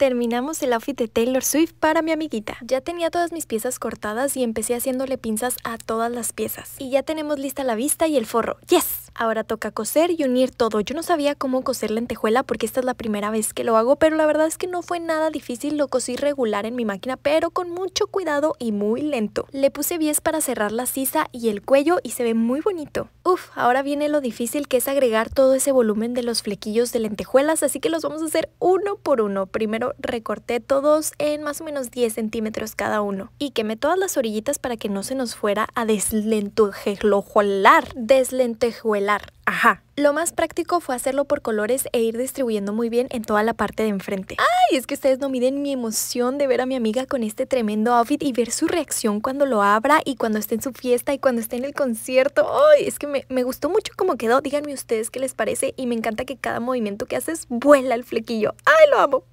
terminamos el outfit de Taylor Swift para mi amiguita. Ya tenía todas mis piezas cortadas y empecé haciéndole pinzas a todas las piezas. Y ya tenemos lista la vista y el forro. ¡Yes! Ahora toca coser y unir todo. Yo no sabía cómo coser lentejuela porque esta es la primera vez que lo hago, pero la verdad es que no fue nada difícil. Lo cosí regular en mi máquina, pero con mucho cuidado y muy lento. Le puse 10 para cerrar la sisa y el cuello y se ve muy bonito. Uf, ahora viene lo difícil que es agregar todo ese volumen de los flequillos de lentejuelas, así que los vamos a hacer uno por uno. Primero recorté todos en más o menos 10 centímetros cada uno y quemé todas las orillitas para que no se nos fuera a deslentejuelar, deslentejuelar. Ajá. Lo más práctico fue hacerlo por colores e ir distribuyendo muy bien en toda la parte de enfrente. ¡Ay! Es que ustedes no miden mi emoción de ver a mi amiga con este tremendo outfit y ver su reacción cuando lo abra y cuando esté en su fiesta y cuando esté en el concierto. ¡Ay! Es que me, me gustó mucho cómo quedó. Díganme ustedes qué les parece y me encanta que cada movimiento que haces vuela el flequillo. ¡Ay! Lo amo.